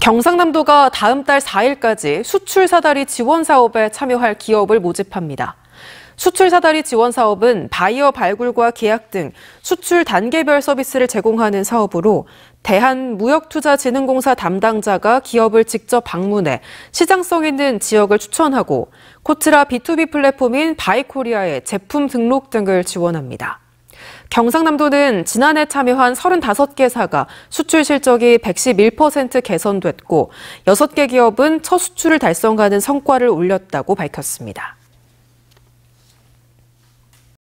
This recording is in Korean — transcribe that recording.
경상남도가 다음 달 4일까지 수출 사다리 지원 사업에 참여할 기업을 모집합니다. 수출 사다리 지원 사업은 바이어 발굴과 계약 등 수출 단계별 서비스를 제공하는 사업으로 대한무역투자진흥공사 담당자가 기업을 직접 방문해 시장성 있는 지역을 추천하고 코트라 B2B 플랫폼인 바이코리아의 제품 등록 등을 지원합니다. 경상남도는 지난해 참여한 35개사가 수출 실적이 111% 개선됐고 6개 기업은 첫 수출을 달성하는 성과를 올렸다고 밝혔습니다.